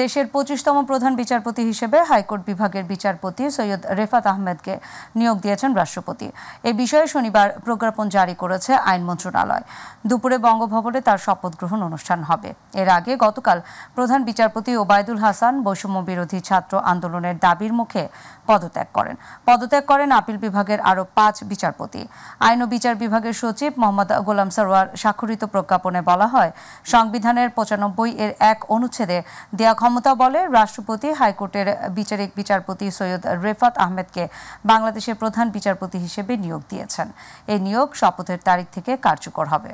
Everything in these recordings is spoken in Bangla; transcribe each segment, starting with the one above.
দেশের পঁচিশতম প্রধান বিচারপতি হিসেবে হাইকোর্ট বিভাগের বিচারপতি সৈয়দ রেফাত আহমেদকে নিয়োগ দিয়েছেন রাষ্ট্রপতি এ বিষয়ে শনিবার প্রজ্ঞাপন জারি করেছে আইন মন্ত্রণালয় দুপুরে বঙ্গভবনে তার শপথ গ্রহণ অনুষ্ঠান হবে এর আগে গতকাল প্রধান বিচারপতি ওবায়দুল হাসান বৈষম্য বিরোধী ছাত্র আন্দোলনের দাবির মুখে পদত্যাগ করেন পদত্যাগ করেন আপিল বিভাগের আরও পাঁচ বিচারপতি আইন ও বিচার বিভাগের সচিব মোহাম্মদ গোলাম সরোয়ার স্বাক্ষরিত প্রজ্ঞাপনে বলা হয় সংবিধানের পঁচানব্বই এর এক অনুচ্ছেদে দেয়া ক্ষমতা বলে রাষ্ট্রপতি হাইকোর্টের বিচারিক বিচারপতি সৈয়দ রেফাত আহমেদকে বাংলাদেশের প্রধান বিচারপতি হিসেবে নিয়োগ দিয়েছেন এই নিয়োগ শপথের তারিখ থেকে কার্যকর হবে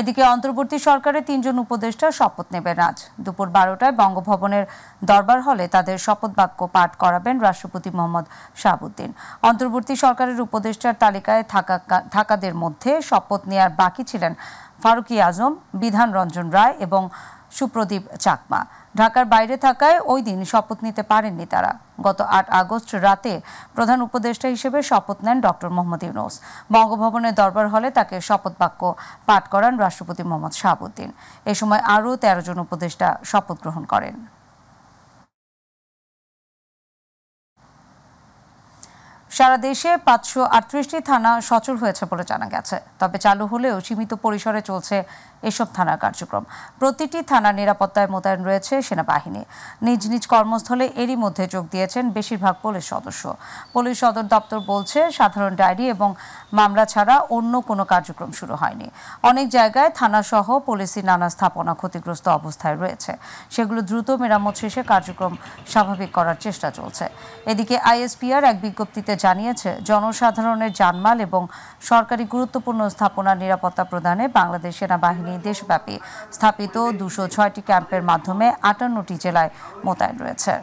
এদিকে অন্তর্বর্তী সরকারের তিনজন উপদেষ্টা শপথ নেবেন আজ দুপুর বারোটায় বঙ্গভবনের দরবার হলে তাদের শপথ বাক্য পাঠ করাবেন রাষ্ট্রপতি মোহাম্মদ শাহাবুদ্দিন অন্তর্বর্তী সরকারের উপদেষ্টার তালিকায় থাকা থাকাদের মধ্যে শপথ নেয়ার বাকি ছিলেন ফারুকি আজম বিধান রঞ্জন রায় এবং সুপ্রদীপ চাকমা ঢাকার বাইরে থাকায় ওই দিন শপথ নিতে পারেননি তারা গত আট আগস্ট রাতে প্রধান উপদেষ্টা হিসেবে শপথ নেন ডক্টর মোহাম্মদ ইউনুস বঙ্গভবনের দরবার হলে তাকে শপথ বাক্য পাঠ করান রাষ্ট্রপতি মোহাম্মদ শাহাবুদ্দিন এ সময় আরও তেরো জন উপদেষ্টা শপথ গ্রহণ করেন সারা দেশে পাঁচশো আটত্রিশটি থানা সচল হয়েছে বলে জানা গেছে তবে চালু হলেও সীমিত পরিসরে চলছে এসব থানার কার্যক্রম প্রতিটি থানার নিরাপত্তায় মোতায়েন রয়েছে সেনাবাহিনী নিজ নিজ কর্মস্থলে এরই মধ্যে যোগ দিয়েছেন বেশিরভাগ পুলিশ সদস্য পুলিশ সদর দপ্তর বলছে সাধারণ ডায়েরি এবং মামলা ছাড়া অন্য কোনো কার্যক্রম শুরু হয়নি অনেক জায়গায় থানাসহ পুলিশি নানা স্থাপনা ক্ষতিগ্রস্ত অবস্থায় রয়েছে সেগুলো দ্রুত মেরামত শেষে কার্যক্রম স্বাভাবিক করার চেষ্টা চলছে এদিকে আইএসপিআর এক বিজ্ঞপ্তিতে জানিয়েছে জনসাধারণের জানমাল এবং সরকারি গুরুত্বপূর্ণ স্থাপনার নিরাপত্তা প্রদানে বাংলাদেশ সেনাবাহিনী দেশব্যাপী স্থাপিত দুশো ছয়টি ক্যাম্পের মাধ্যমে আটান্নটি জেলায় মোতায়েন রয়েছে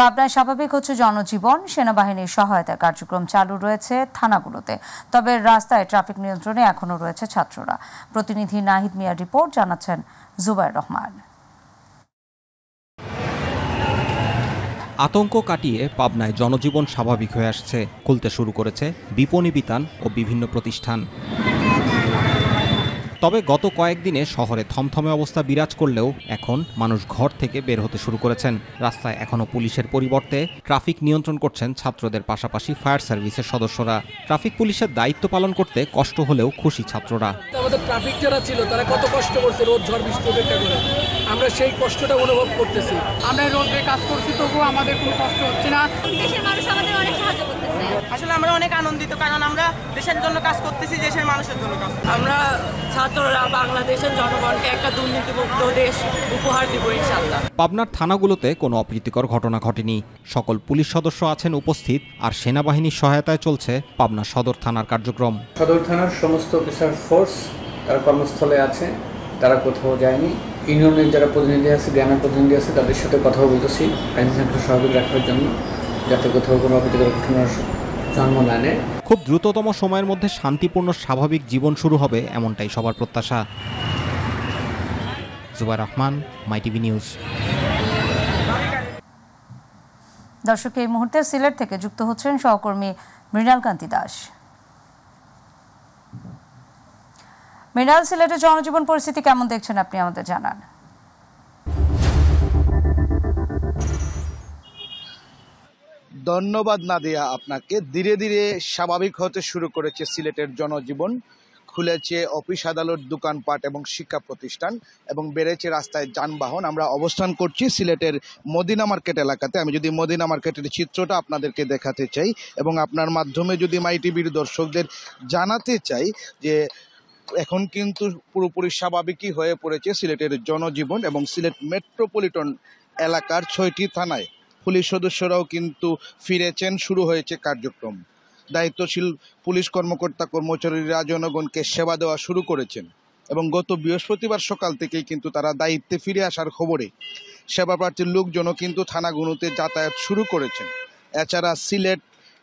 পাবনায় স্বাভাবিক হচ্ছে জনজীবন সেনাবাহিনীর সহায়তা কার্যক্রম চালু রয়েছে থানাগুলোতে তবে রাস্তায় ট্রাফিক নিয়ন্ত্রণে এখনও রয়েছে ছাত্ররা প্রতিনিধি নাহিদ মিয়ার রিপোর্ট জানাচ্ছেন জুবাই রহমান আতঙ্ক কাটিয়ে পাবনায় জনজীবন স্বাভাবিক হয়ে আসছে খুলতে শুরু করেছে বিপণী বিতান ও বিভিন্ন প্রতিষ্ঠান তবে গত কয়েকদিনে শহরে থমথমে অবস্থা বিরাজ করলেও এখন মানুষ ঘর থেকে বের হতে শুরু করেছেন রাস্তায় এখনও পুলিশের পরিবর্তে ট্রাফিক নিয়ন্ত্রণ করছেন ছাত্রদের পাশাপাশি ফায়ার সার্ভিসের সদস্যরা ট্রাফিক পুলিশের দায়িত্ব পালন করতে কষ্ট হলেও খুশি ছাত্ররা আমাদের ট্রাফিক যারা ছিল তারা কত কষ্ট করছে রোদ ঝড় বৃষ্টি আমরা সেই কষ্টটা অনুভব করতেছি আমরা রোদে কাজ করছি তবুও আমাদের কোনো কষ্ট হচ্ছে না দেশের মানুষ আমাদের অনেক সাহায্য করতে আসলে আমরা অনেক আনন্দিত কারণ আমরা দেশের জন্য কাজ করতেছি দেশের মানুষের জন্য আমরা ছাত্ররা বাংলাদেশের জনগণকে একটা দুর্নীতিমুক্ত দেশ উপহার দিব ইনশাআল্লাহ পাবনার থানাগুলোতে কোনো অপ্রীতিকর ঘটনা ঘটেনি সকল পুলিশ সদস্য আছেন উপস্থিত আর সেনাবাহিনীর সহায়তায় চলছে পাবনা সদর থানার কার্যক্রম সদর থানার সমস্ত অফিসার ফোর্স তারা কর্মস্থলে আছে তারা কোথাও যায়নি ইউনিয়নের যারা প্রতিনিধি আছে গ্রামের প্রতিনিধি আছে তাদের সাথে কথাও বলতেছি আইন শৃঙ্খলা সহযোগ রাখার জন্য যাতে কোথাও কোনো অপ্রীতিকর ঘটনার খুব দ্রুততম সময়ের মধ্যে শান্তিপূর্ণ স্বাভাবিক জীবন শুরু হবে এমনটাই সবার প্রত্যাশা Zubair Rahman my TV news দর্শক এই মুহূর্তে সিলেট থেকে যুক্ত হচ্ছেন সহকর্মী মৃণাল কান্তি দাস মৃণাল সিলেটের জনজীবন পরিস্থিতি কেমন দেখছেন আপনি আমাদের জানান ধন্যবাদ না দেয়া আপনাকে ধীরে ধীরে স্বাভাবিক হতে শুরু করেছে সিলেটের জনজীবন খুলেছে অফিস আদালত দোকানপাট এবং শিক্ষা প্রতিষ্ঠান এবং বেড়েছে রাস্তায় যানবাহন আমরা অবস্থান করছি সিলেটের মদিনা মার্কেট এলাকাতে আমি যদি মদিনা মার্কেটের চিত্রটা আপনাদেরকে দেখাতে চাই এবং আপনার মাধ্যমে যদি মাই টিভির দর্শকদের জানাতে চাই যে এখন কিন্তু পুরোপুরি স্বাভাবিকই হয়ে পড়েছে সিলেটের জনজীবন এবং সিলেট মেট্রোপলিটন এলাকার ছয়টি থানায় পুলিশ সদস্যরাও কিন্তু ফিরেছেন শুরু হয়েছে কার্যক্রম দায়িত্বশীল পুলিশ কর্মকর্তা কর্মচারীরা জনগণকে সেবা দেওয়া শুরু করেছেন এবং গত বৃহস্পতিবার সকাল থেকেই কিন্তু তারা দায়িত্বে ফিরে আসার খবরে সেবাপ্রার্থীর লোকজনও কিন্তু থানাগুলোতে যাতায়াত শুরু করেছেন এছাড়া সিলেট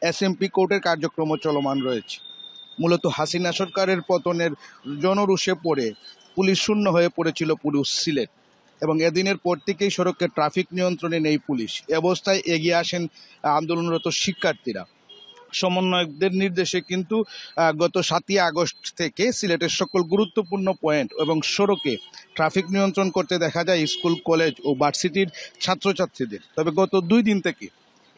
এসএমপি কোর্টের কার্যক্রমও চলমান রয়েছে মূলত হাসিনা সরকারের পতনের জনরুষে পড়ে পুলিশ শূন্য হয়ে পড়েছিল পুরুষ সিলেট এবং এদিনের পর থেকেই সড়কে ট্রাফিক নিয়ন্ত্রণে নেই পুলিশ অবস্থায় এগিয়ে আসেন আন্দোলনরত শিক্ষার্থীরা সমন্বয়কদের নির্দেশে কিন্তু গত সাতই আগস্ট থেকে সিলেটের সকল গুরুত্বপূর্ণ পয়েন্ট এবং সড়কে ট্রাফিক নিয়ন্ত্রণ করতে দেখা যায় স্কুল কলেজ ও ভার্সিটির ছাত্রছাত্রীদের তবে গত দুই দিন থেকে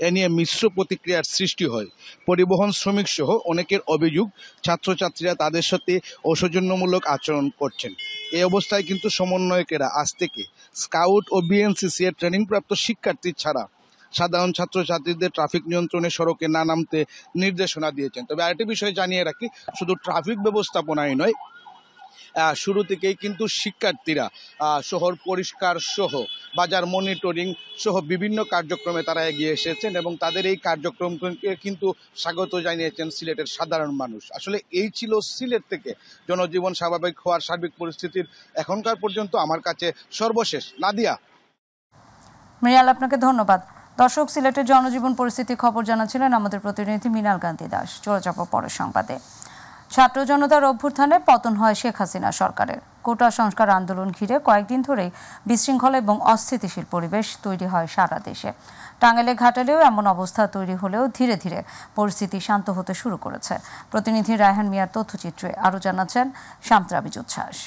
এ নিয়ে মিশ্র প্রতিক্রিয়ার সৃষ্টি হয় পরিবহন শ্রমিক সহ অনেকের অভিযোগ ছাত্রছাত্রীরা তাদের সাথে অসৌজন্যমূলক আচরণ করছেন এই অবস্থায় কিন্তু সমন্বয়কেরা আজ থেকে স্কাউট ও বিএনসিসি এর প্রাপ্ত শিক্ষার্থী ছাড়া সাধারণ ছাত্রছাত্রীদের ট্রাফিক নিয়ন্ত্রণে সড়কে না নামতে নির্দেশনা দিয়েছেন তবে আরেকটি বিষয় জানিয়ে রাখি শুধু ট্রাফিক ব্যবস্থাপনাই নয় শুরু থেকেই কিন্তু শিক্ষার্থীরা শহর পরিষ্কার সহ বাজার মনিটরিং সহ বিভিন্ন কার্যক্রমে তারা এগিয়ে এসেছেন এবং তাদের এই কার্যক্রমকে কিন্তু স্বাগত জানিয়েছেন সিলেটের সাধারণ মানুষ আসলে এই ছিল সিলেট থেকে জনজীবন স্বাভাবিক হওয়ার সার্বিক পরিস্থিতির এখনকার পর্যন্ত আমার কাছে সর্বশেষ নাদিয়া মৃণাল আপনাকে ধন্যবাদ দর্শক সিলেটের জনজীবন পরিস্থিতি খবর জানাছিলেন আমাদের প্রতিনিধি মৃণাল কান্তি দাস চলে যাব পরের সংবাদে ছাত্র জনতার অভ্যুত্থানে পতন হয় শেখ হাসিনা সরকারের কোটা সংস্কার আন্দোলন ঘিরে কয়েকদিন ধরেই বিশৃঙ্খলা এবং অস্থিতিশীল পরিবেশ তৈরি হয় সারা দেশে টাঙ্গাইলে ঘাটালেও এমন অবস্থা তৈরি হলেও ধীরে ধীরে পরিস্থিতি শান্ত হতে শুরু করেছে প্রতিনিধি রায়হান মিয়ার তথ্যচিত্রে আরও জানাচ্ছেন শামতরাবিজ উচ্ছ্বাস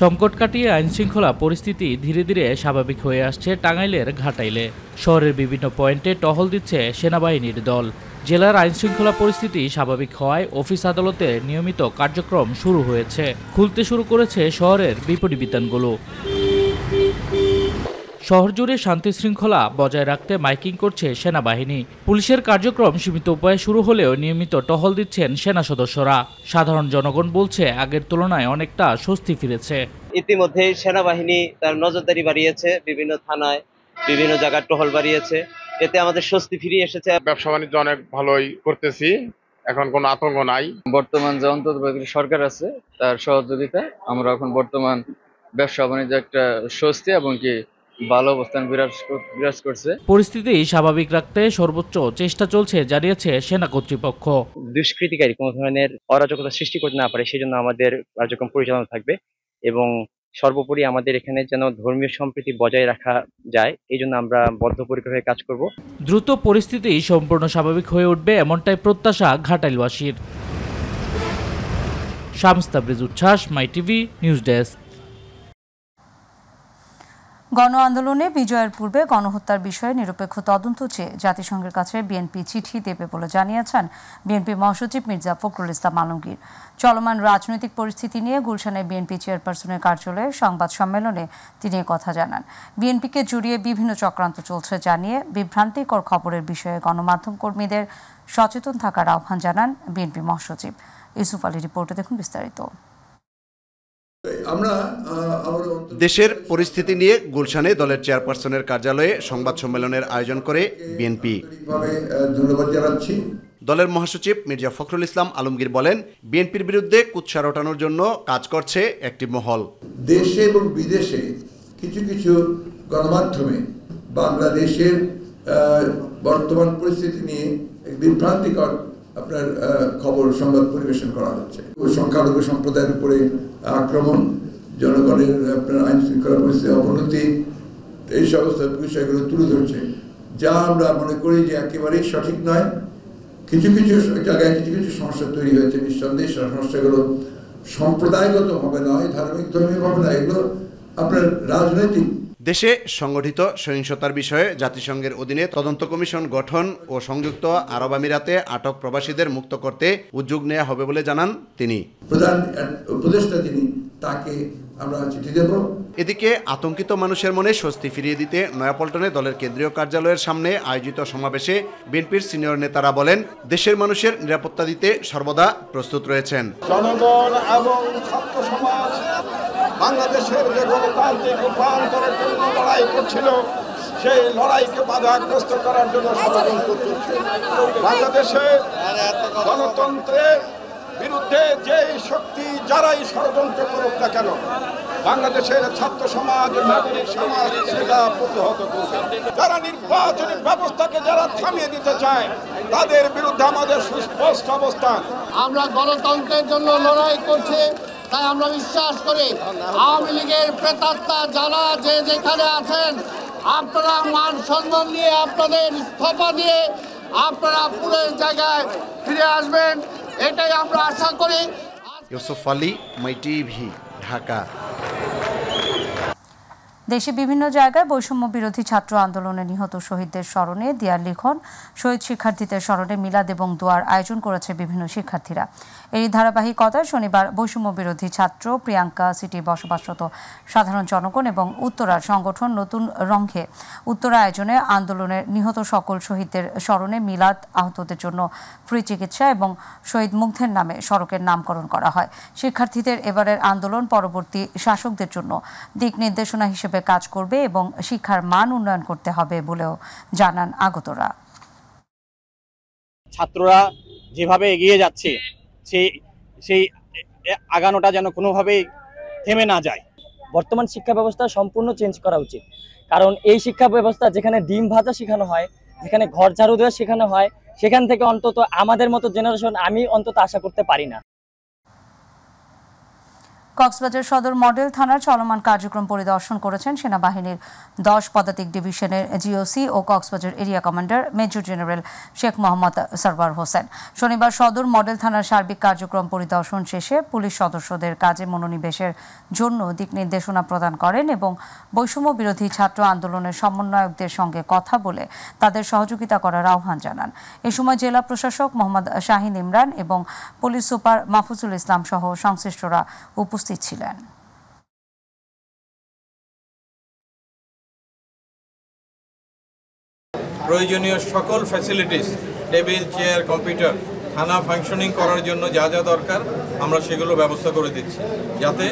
সংকট কাটিয়ে আইনশৃঙ্খলা পরিস্থিতি ধীরে ধীরে স্বাভাবিক হয়ে আসছে টাঙ্গাইলের ঘাটাইলে শহরের বিভিন্ন পয়েন্টে টহল দিচ্ছে সেনাবাহিনীর দল জেলার আইনশৃঙ্খলা পরিস্থিতি স্বাভাবিক হওয়ায় অফিস আদালতের নিয়মিত কার্যক্রম শুরু হয়েছে খুলতে শুরু করেছে শহরের বিপরীত বিতানগুলো শহর জুড়ে শান্তি শৃঙ্খলা বজায় রাখতে মাইকিং করছে সেনাবাহিনী পুলিশের কার্যক্রম সীমিত উপায়ে শুরু হলেও নিয়মিত টহল দিচ্ছেন সেনা সদস্যরা সাধারণ জনগণ বলছে আগের তুলনায় অনেকটা স্বস্তি ফিরেছে ইতিমধ্যে সেনাবাহিনী তার নজরদারি বাড়িয়েছে বিভিন্ন থানায় বিভিন্ন জায়গায় টহল বাড়িয়েছে এতে আমাদের স্বস্তি ফিরে এসেছে ব্যবসা বাণিজ্য অনেক ভালোই করতেছি এখন কোনো আতঙ্ক নাই বর্তমান যে অন্তর্বর্তী সরকার আছে তার সহযোগিতা আমরা এখন বর্তমান ব্যবসা বাণিজ্য একটা স্বস্তি এবং কি ভালো অবস্থান বিরাজ করছে পরিস্থিতি স্বাভাবিক রাখতে সর্বোচ্চ চেষ্টা চলছে জানিয়েছে সেনা কর্তৃপক্ষ দুষ্কৃতিকারী কোনো ধরনের অরাজকতা সৃষ্টি করতে না পারে সেই জন্য আমাদের কার্যক্রম পরিচালনা থাকবে এবং সর্বোপরি আমাদের এখানে যেন ধর্মীয় সম্প্রীতি বজায় রাখা যায় এই জন্য আমরা বদ্ধপরিকর হয়ে কাজ করব দ্রুত পরিস্থিতি সম্পূর্ণ স্বাভাবিক হয়ে উঠবে এমনটাই প্রত্যাশা ঘাটাইলবাসীর শামস্তাবরিজ উচ্ছ্বাস মাই টিভি নিউজ ডেস্ক গণ আন্দোলনে বিজয়ের পূর্বে গণহত্যার বিষয়ে নিরপেক্ষ তদন্ত চেয়ে জাতিসংঘের কাছে বিএনপি চিঠি দেবে বলে জানিয়েছেন বিএনপি মহাসচিব মির্জা ফখরুল ইসলাম আলমগীর চলমান রাজনৈতিক পরিস্থিতি নিয়ে গুলশানে বিএনপি চেয়ারপারসনের কার্যালয়ে সংবাদ সম্মেলনে তিনি কথা জানান বিএনপিকে জড়িয়ে বিভিন্ন চক্রান্ত চলছে জানিয়ে বিভ্রান্তিকর খবরের বিষয়ে গণমাধ্যম কর্মীদের সচেতন থাকার আহ্বান জানান বিএনপি মহাসচিব ইউসুফ আলী রিপোর্টে দেখুন বিস্তারিত দেশের পরিস্থিতি নিয়ে গুলশানে দলের চেয়ারপারসনের কার্যালয়ে সংবাদ সম্মেলনের আয়োজন করে বিএনপি জানাচ্ছি দলের মহাসচিব মির্জা ফখরুল ইসলাম আলমগীর বলেন বিএনপির বিরুদ্ধে কুৎসা রটানোর জন্য কাজ করছে একটি মহল দেশে এবং বিদেশে কিছু কিছু গণমাধ্যমে বাংলাদেশের বর্তমান পরিস্থিতি নিয়ে বিভ্রান্তিকর আপনার খবর সংবাদ পরিবেশন করা হচ্ছে সংখ্যালঘু সম্প্রদায়ের উপরে আক্রমণ জনগণের আপনার আইন শৃঙ্খলা পরিস্থিতির অবনতি এই সমস্ত বিষয়গুলো তুলে ধরছে যা আমরা মনে করি যে একেবারেই সঠিক নয় কিছু কিছু জায়গায় কিছু কিছু সমস্যা তৈরি হয়েছে নিঃসন্দেহে সমস্যাগুলো সম্প্রদায়গত হবে নয় ধার্মিক ধর্মীয় হবে না এগুলো আপনার রাজনৈতিক দেশে সংগঠিত সহিংসতার বিষয়ে জাতিসংঘের অধীনে তদন্ত কমিশন গঠন ও সংযুক্ত আরব আমিরাতে আটক প্রবাসীদের মুক্ত করতে উদ্যোগ নেওয়া হবে বলে জানান তিনি প্রধান উপদেষ্টা তিনি তাকে আমরা চিঠি দেব এদিকে আতঙ্কিত মানুষের মনে স্বস্তি ফিরিয়ে দিতে নয়াপল্টনে দলের কেন্দ্রীয় কার্যালয়ের সামনে আয়োজিত সমাবেশে বিএনপির সিনিয়র নেতারা বলেন দেশের মানুষের নিরাপত্তা দিতে সর্বদা প্রস্তুত রয়েছেন জনগণ এবং ছাত্র সমাজ বাংলাদেশের যে গণতান্ত্রিক জন্য লড়াই করছিল সেই লড়াইকে বাধাগ্রস্ত করার জন্য বাংলাদেশে গণতন্ত্রের বিরুদ্ধে যেই শক্তি যারাই ষড়যন্ত্র করুক না কেন বাংলাদেশের ছাত্র সমাজ নাগরিক সমাজ সেটা প্রতিহত করবে যারা নির্বাচনী ব্যবস্থাকে যারা থামিয়ে দিতে চায় তাদের বিরুদ্ধে আমাদের সুস্পষ্ট অবস্থান আমরা গণতন্ত্রের জন্য লড়াই করছি তাই আমরা বিশ্বাস করি আওয়ামী লীগের প্রেতাত্মা যারা যে যেখানে আছেন আপনারা মান সম্মান নিয়ে আপনাদের ইস্তফা দিয়ে আপনারা পুরো জায়গায় ফিরে আসবেন এটাই আমরা আশা করি ইউসুফ আলী মাই টিভি ঢাকা দেশে বিভিন্ন জায়গায় বৈষম্য বিরোধী ছাত্র আন্দোলনে নিহত শহীদদের স্মরণে দিয়ার লিখন শহীদ শিক্ষার্থীদের স্মরণে মিলাদ এবং দোয়ার আয়োজন করেছে বিভিন্ন শিক্ষার্থীরা এই ধারাবাহিকতায় শনিবার বৈষম্য বিরোধী ছাত্র প্রিয়াঙ্কা সিটি বসবাসরত সাধারণ জনগণ এবং উত্তরার সংগঠন নতুন রঙ্গে উত্তরা আয়োজনে আন্দোলনে নিহত সকল শহীদদের স্মরণে মিলাদ আহতদের জন্য ফ্রি চিকিৎসা এবং শহীদ মুগ্ধের নামে সড়কের নামকরণ করা হয় শিক্ষার্থীদের এবারের আন্দোলন পরবর্তী শাসকদের জন্য দিক নির্দেশনা হিসেবে হিসেবে কাজ করবে এবং শিক্ষার মান উন্নয়ন করতে হবে বলেও জানান আগতরা ছাত্ররা যেভাবে এগিয়ে যাচ্ছে সেই সেই আগানোটা যেন কোনোভাবেই থেমে না যায় বর্তমান শিক্ষা ব্যবস্থা সম্পূর্ণ চেঞ্জ করা উচিত কারণ এই শিক্ষা ব্যবস্থা যেখানে ডিম ভাজা শেখানো হয় যেখানে ঘর ঝাড়ু দেওয়া শেখানো হয় সেখান থেকে অন্তত আমাদের মতো জেনারেশন আমি অন্তত আশা করতে পারি না কক্সবাজার সদর মডেল থানার চলমান কার্যক্রম পরিদর্শন করেছেন সেনাবাহিনীর দশ পদাতিক ডিভিশনের জিওসি ও Cox's Bazar area commander major general Sheikh Mohammad Sarwar Hossain শনিবার সদর মডেল থানার সার্বিক কার্যক্রম পরিদর্শন শেষে পুলিশ সদস্যদের কাজে মনোনিবেশের জন্য দিক নির্দেশনা প্রদান করেন এবং বৈষম্য বিরোধী ছাত্র আন্দোলনের সমন্বয়কদের সঙ্গে কথা বলে তাদের সহযোগিতা করার আহ্বান জানান এ সময় জেলা প্রশাসক মোহাম্মদ শাহিন ইমরান এবং পুলিশ সুপার মাহফুজুল ইসলাম সহ সংশ্লিষ্টরা উপস্থিত উপস্থিত ছিলেন প্রয়োজনীয় সকল ফ্যাসিলিটিস টেবিল চেয়ার কম্পিউটার থানা ফাংশনিং করার জন্য যা যা দরকার আমরা সেগুলো ব্যবস্থা করে দিচ্ছি যাতে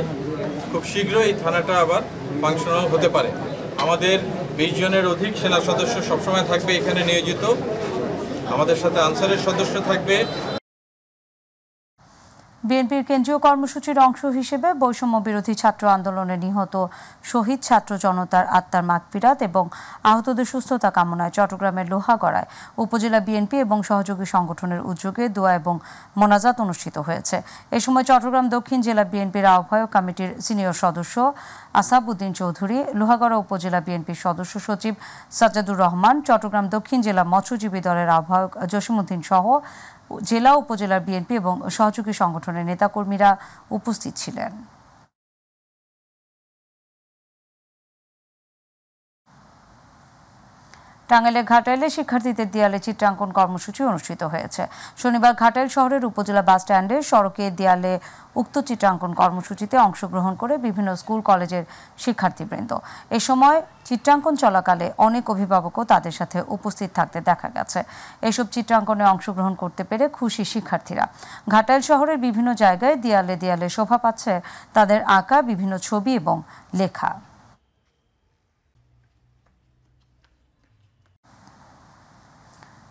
খুব শীঘ্রই থানাটা আবার ফাংশনাল হতে পারে আমাদের বিশ জনের অধিক সেনা সদস্য সবসময় থাকবে এখানে নিয়োজিত আমাদের সাথে আনসারের সদস্য থাকবে বিএনপির কেন্দ্রীয় কর্মসূচির অংশ হিসেবে বৈষম্য বিরোধী ছাত্র আন্দোলনে নিহত শহীদ ছাত্র জনতার আত্মার মাগফিরাত এবং আহতদের সুস্থতা কামনায় চট্টগ্রামের লোহাগড়ায় উপজেলা বিএনপি এবং সহযোগী সংগঠনের উদ্যোগে দোয়া এবং মোনাজাত অনুষ্ঠিত হয়েছে এ সময় চট্টগ্রাম দক্ষিণ জেলা বিএনপির আহ্বায়ক কমিটির সিনিয়র সদস্য আসাবুদ্দিন চৌধুরী লোহাগড়া উপজেলা বিএনপির সদস্য সচিব সাজ্জাদুর রহমান চট্টগ্রাম দক্ষিণ জেলা মৎস্যজীবী দলের আহ্বায়ক জসিমুদ্দিন সহ জেলা উপজেলার বিএনপি এবং সহযোগী সংগঠনের নেতাকর্মীরা উপস্থিত ছিলেন টাঙ্গাইলের ঘাটাইলে শিক্ষার্থীদের দেয়ালে চিত্রাঙ্কন কর্মসূচি অনুষ্ঠিত হয়েছে শনিবার ঘাটাইল শহরের উপজেলা বাস স্ট্যান্ডে সড়কে দেয়ালে উক্ত চিত্রাঙ্কন কর্মসূচিতে অংশগ্রহণ করে বিভিন্ন স্কুল কলেজের শিক্ষার্থীবৃন্দ এ সময় চিত্রাঙ্কন চলাকালে অনেক অভিভাবকও তাদের সাথে উপস্থিত থাকতে দেখা গেছে এসব চিত্রাঙ্কনে অংশগ্রহণ করতে পেরে খুশি শিক্ষার্থীরা ঘাটাইল শহরের বিভিন্ন জায়গায় দেয়ালে দেয়ালে শোভা পাচ্ছে তাদের আঁকা বিভিন্ন ছবি এবং লেখা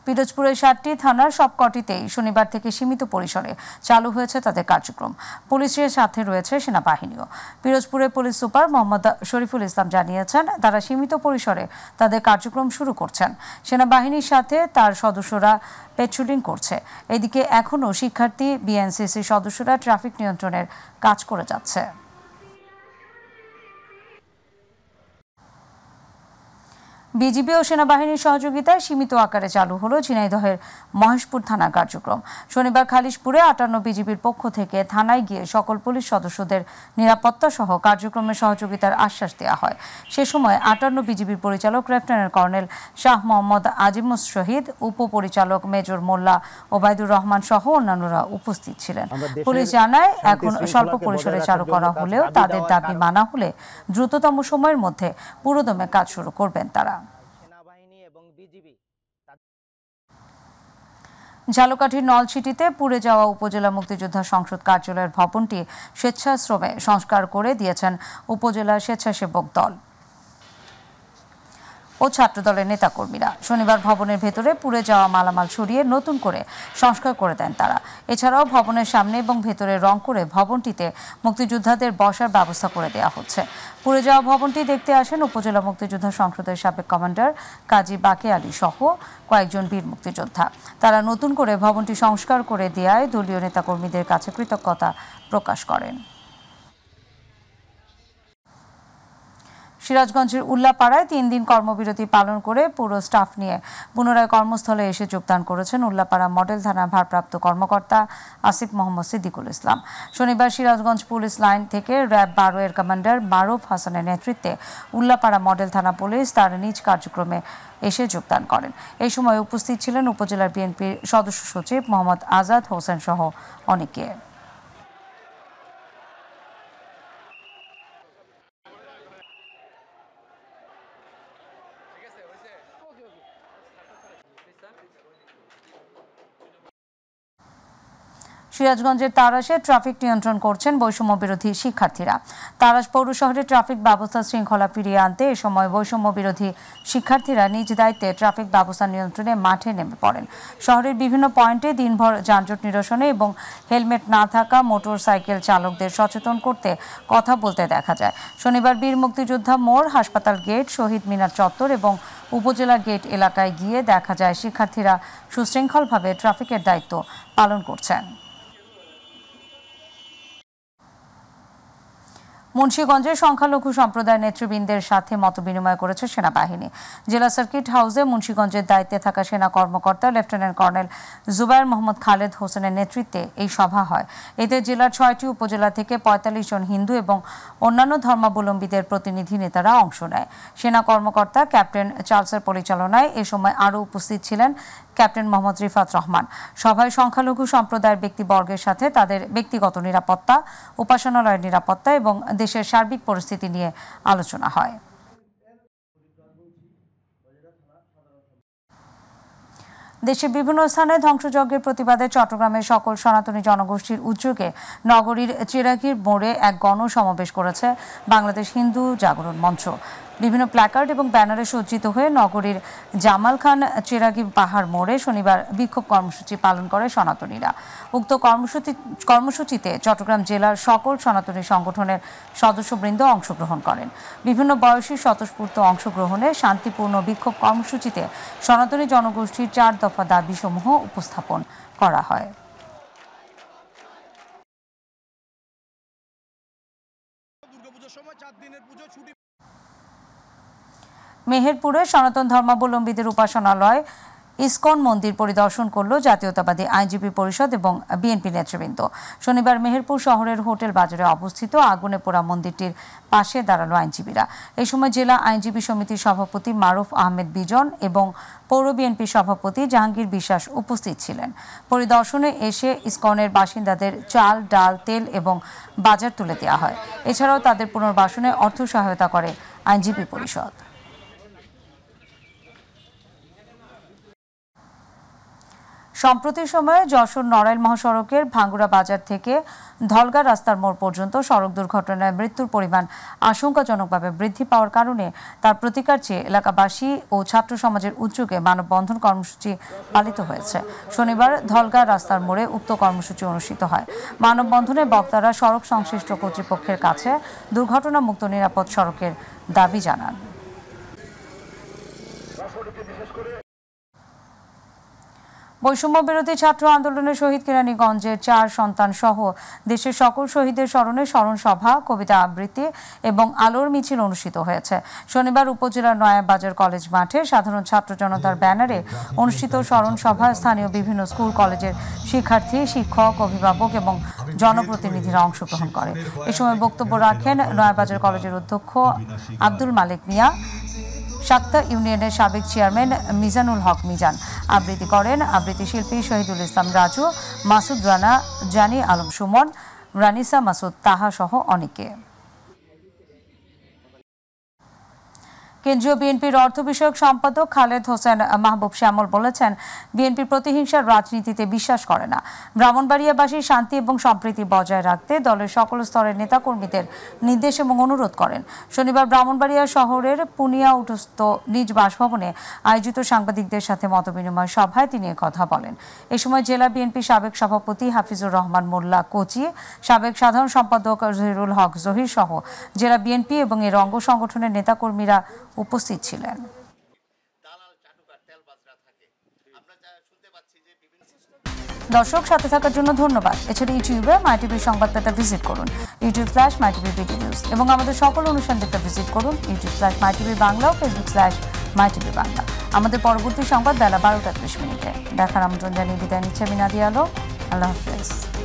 পিরোজপুরের সাতটি থানার সবকটিতেই শনিবার থেকে সীমিত পরিসরে চালু হয়েছে তাদের কার্যক্রম পুলিশের সাথে রয়েছে সেনাবাহিনীও পিরোজপুরের পুলিশ সুপার মোহাম্মদ শরীফুল ইসলাম জানিয়েছেন তারা সীমিত পরিসরে তাদের কার্যক্রম শুরু করছেন সেনাবাহিনীর সাথে তার সদস্যরা পেট্রোলিং করছে এদিকে এখনও শিক্ষার্থী বিএনসিসি সদস্যরা ট্রাফিক নিয়ন্ত্রণের কাজ করে যাচ্ছে বিজিবি ও সেনাবাহিনীর সহযোগিতায় সীমিত আকারে চালু হলো ঝিনাইদহের মহেশপুর থানা কার্যক্রম শনিবার খালিশপুরে আটান্ন বিজিবির পক্ষ থেকে থানায় গিয়ে সকল পুলিশ সদস্যদের নিরাপত্তা সহ কার্যক্রমে সহযোগিতার আশ্বাস দেওয়া হয় সে সময় আটান্ন বিজিবির পরিচালক লেফটেন্যান্ট কর্নেল শাহ মোহাম্মদ আজিমুস শহীদ উপপরিচালক মেজর মোল্লা ওবায়দুর রহমান সহ অন্যান্যরা উপস্থিত ছিলেন পুলিশ জানায় এখন স্বল্প পরিসরে চালু করা হলেও তাদের দাবি মানা হলে দ্রুততম সময়ের মধ্যে পুরোদমে কাজ শুরু করবেন তারা ঝালকাঠির নলছিটিতে পুড়ে যাওয়া উপজেলা মুক্তিযোদ্ধা সংসদ কার্যালয়ের ভবনটি স্বেচ্ছাশ্রমে সংস্কার করে দিয়েছেন উপজেলা স্বেচ্ছাসেবক দল ও ছাত্রদলের নেতাকর্মীরা শনিবার ভবনের ভেতরে পুড়ে যাওয়া মালামাল সরিয়ে নতুন করে সংস্কার করে দেন তারা এছাড়াও ভবনের সামনে এবং ভেতরে রং করে ভবনটিতে মুক্তিযোদ্ধাদের বসার ব্যবস্থা করে দেওয়া হচ্ছে পুড়ে যাওয়া ভবনটি দেখতে আসেন উপজেলা মুক্তিযোদ্ধা সংসদের সাবেক কমান্ডার কাজী বাকে আলী সহ কয়েকজন বীর মুক্তিযোদ্ধা তারা নতুন করে ভবনটি সংস্কার করে দেওয়ায় দলীয় নেতাকর্মীদের কাছে কৃতজ্ঞতা প্রকাশ করেন সিরাজগঞ্জের উল্লাপাড়ায় তিন দিন কর্মবিরতি পালন করে পুরো স্টাফ নিয়ে পুনরায় কর্মস্থলে এসে যোগদান করেছেন উল্লাপাড়া মডেল থানার ভারপ্রাপ্ত কর্মকর্তা আসিফ মোহাম্মদ সিদ্দিকুল ইসলাম শনিবার সিরাজগঞ্জ পুলিশ লাইন থেকে র্যাব বারো এর কমান্ডার মারুফ হাসানের নেতৃত্বে উল্লাপাড়া মডেল থানা পুলিশ তার নিজ কার্যক্রমে এসে যোগদান করেন এই সময় উপস্থিত ছিলেন উপজেলার বিএনপির সদস্য সচিব মোহাম্মদ আজাদ হোসেন সহ অনেকে সিরাজগঞ্জের তারাসে ট্রাফিক নিয়ন্ত্রণ করছেন বৈষম্য বিরোধী শিক্ষার্থীরা তারাস পৌর শহরে ট্রাফিক ব্যবস্থা শৃঙ্খলা ফিরিয়ে আনতে এ সময় বৈষম্য বিরোধী শিক্ষার্থীরা নিজ দায়িত্বে ট্রাফিক ব্যবস্থা নিয়ন্ত্রণে মাঠে নেমে পড়েন শহরের বিভিন্ন পয়েন্টে দিনভর যানজট নিরসনে এবং হেলমেট না থাকা মোটর সাইকেল চালকদের সচেতন করতে কথা বলতে দেখা যায় শনিবার বীর মুক্তিযোদ্ধা মোড় হাসপাতাল গেট শহীদ মিনার চত্বর এবং উপজেলা গেট এলাকায় গিয়ে দেখা যায় শিক্ষার্থীরা সুশৃঙ্খলভাবে ট্রাফিকের দায়িত্ব পালন করছেন মুন্সীগঞ্জে সংখ্যালঘু সম্প্রদায় নেতৃবৃন্দের সাথে মতবিনিময় করেছে সেনাবাহিনী জেলা সার্কিট হাউসে মুন্সীগঞ্জের দায়িত্বে থাকা সেনা কর্মকর্তা লেফটেন্যান্ট কর্নেল জুবায়ের মোহাম্মদ খালেদ হোসেনের নেতৃত্বে এই সভা হয় এতে জেলার ছয়টি উপজেলা থেকে পঁয়তাল্লিশ জন হিন্দু এবং অন্যান্য ধর্মাবলম্বীদের প্রতিনিধি নেতারা অংশ নেয় সেনা কর্মকর্তা ক্যাপ্টেন চার্লসের পরিচালনায় এ সময় আরও উপস্থিত ছিলেন ক্যাপ্টেন মোহাম্মদ রিফাত রহমান সভায় সংখ্যালঘু সম্প্রদায়ের ব্যক্তিবর্গের সাথে তাদের ব্যক্তিগত নিরাপত্তা উপাসনালয়ের নিরাপত্তা এবং দেশের সার্বিক পরিস্থিতি নিয়ে আলোচনা হয় দেশের বিভিন্ন স্থানে ধ্বংসযজ্ঞের প্রতিবাদে চট্টগ্রামের সকল সনাতনী জনগোষ্ঠীর উদ্যোগে নগরীর চিরাগির মোড়ে এক গণসমাবেশ করেছে বাংলাদেশ হিন্দু জাগরণ মঞ্চ বিভিন্ন প্ল্যাকার্ড এবং ব্যানারে সজ্জিত হয়ে নগরীর জামাল খান চেরাগি পাহাড় মোড়ে শনিবার বিক্ষোভ কর্মসূচি পালন করে সনাতনীরা উক্ত কর্মসূচি কর্মসূচিতে চট্টগ্রাম জেলার সকল সনাতনী সংগঠনের সদস্যবৃন্দ অংশগ্রহণ করেন বিভিন্ন বয়সী স্বতঃস্ফূর্ত অংশগ্রহণে শান্তিপূর্ণ বিক্ষোভ কর্মসূচিতে সনাতনী জনগোষ্ঠীর চার দফা দাবিসমূহ উপস্থাপন করা হয় সময় চার দিনের পুজো ছুটি মেহেরপুরে সনাতন ধর্মাবলম্বীদের উপাসনালয় ইসকন মন্দির পরিদর্শন করল জাতীয়তাবাদী আইনজীবী পরিষদ এবং বিএনপি নেতৃবৃন্দ শনিবার মেহেরপুর শহরের হোটেল বাজারে অবস্থিত আগুনে পোড়া মন্দিরটির পাশে দাঁড়ালো আইনজীবীরা এই সময় জেলা আইনজীবী সমিতির সভাপতি মারুফ আহমেদ বিজন এবং পৌর বিএনপি সভাপতি জাহাঙ্গীর বিশ্বাস উপস্থিত ছিলেন পরিদর্শনে এসে ইসকনের বাসিন্দাদের চাল ডাল তেল এবং বাজার তুলে দেওয়া হয় এছাড়াও তাদের পুনর্বাসনে অর্থ সহায়তা করে আইনজীবী পরিষদ সম্প্রতি সময়ে যশোর নড়াইল মহাসড়কের ভাঙ্গুরা বাজার থেকে ধলগা রাস্তার মোড় পর্যন্ত সড়ক দুর্ঘটনায় মৃত্যুর পরিমাণ আশঙ্কাজনকভাবে বৃদ্ধি পাওয়ার কারণে তার প্রতিকার চেয়ে এলাকাবাসী ও ছাত্র সমাজের উদ্যোগে মানববন্ধন কর্মসূচি পালিত হয়েছে শনিবার ধলগা রাস্তার মোড়ে উক্ত কর্মসূচি অনুষ্ঠিত হয় মানববন্ধনে বক্তারা সড়ক সংশ্লিষ্ট কর্তৃপক্ষের কাছে দুর্ঘটনা মুক্ত নিরাপদ সড়কের দাবি জানান বৈষম্য বিরোধী ছাত্র আন্দোলনে শহীদ কেরানীগঞ্জের চার সন্তান সহ দেশের সকল শহীদের স্মরণে স্মরণ সভা কবিতা আবৃত্তি এবং আলোর মিছিল অনুষ্ঠিত হয়েছে শনিবার উপজেলার নয়াবাজার কলেজ মাঠে সাধারণ ছাত্র জনতার ব্যানারে অনুষ্ঠিত স্মরণ সভা স্থানীয় বিভিন্ন স্কুল কলেজের শিক্ষার্থী শিক্ষক অভিভাবক এবং জনপ্রতিনিধিরা অংশগ্রহণ করে এ সময় বক্তব্য রাখেন নয়াবাজার কলেজের অধ্যক্ষ আব্দুল মালিক মিয়া সাক্তা ইউনিয়নের সাবেক চেয়ারম্যান মিজানুল হক মিজান আবৃত্তি করেন আবৃত্তি শিল্পী শহীদুল ইসলাম রাজু মাসুদ রানা জানি আলম সুমন রানিসা মাসুদ তাহা সহ অনেকে কেন্দ্রীয় বিএনপির অর্থ বিষয়ক সম্পাদক খালেদ হোসেন মাহবুব শ্যামল বলেছেন বিএনপি প্রতিহিংসার রাজনীতিতে বিশ্বাস করে না ব্রাহ্মণবাড়িয়াবাসী শান্তি এবং সম্প্রীতি বজায় রাখতে দলের সকল স্তরের নেতাকর্মীদের নির্দেশ এবং অনুরোধ করেন শনিবার ব্রাহ্মণবাড়িয়া শহরের পুনিয়া উঠস্থ নিজ বাসভবনে আয়োজিত সাংবাদিকদের সাথে মতবিনিময় সভায় তিনি কথা বলেন এ সময় জেলা বিএনপি সাবেক সভাপতি হাফিজুর রহমান মোল্লা কোচি সাবেক সাধারণ সম্পাদক জহিরুল হক জহির সহ জেলা বিএনপি এবং এর অঙ্গ সংগঠনের নেতাকর্মীরা উপস্থিত ছিলেন দর্শক সাথে থাকার জন্য ধন্যবাদ এছাড়া ইউটিউবে মাইটিভি সংবাদ পেতে ভিজিট করুন YouTube slash my TV video news এবং আমাদের সকল অনুষ্ঠান দেখতে ভিজিট করুন ইউটিউব স্ল্যাশ মাইটিভি বাংলা ও ফেসবুক স্ল্যাশ মাইটিভি বাংলা আমাদের পরবর্তী সংবাদ বেলা বারোটা ত্রিশ মিনিটে দেখার আমন্ত্রণ জানিয়ে বিদায় নিচ্ছে আমি নাদিয়া আলো আল্লাহ হাফেজ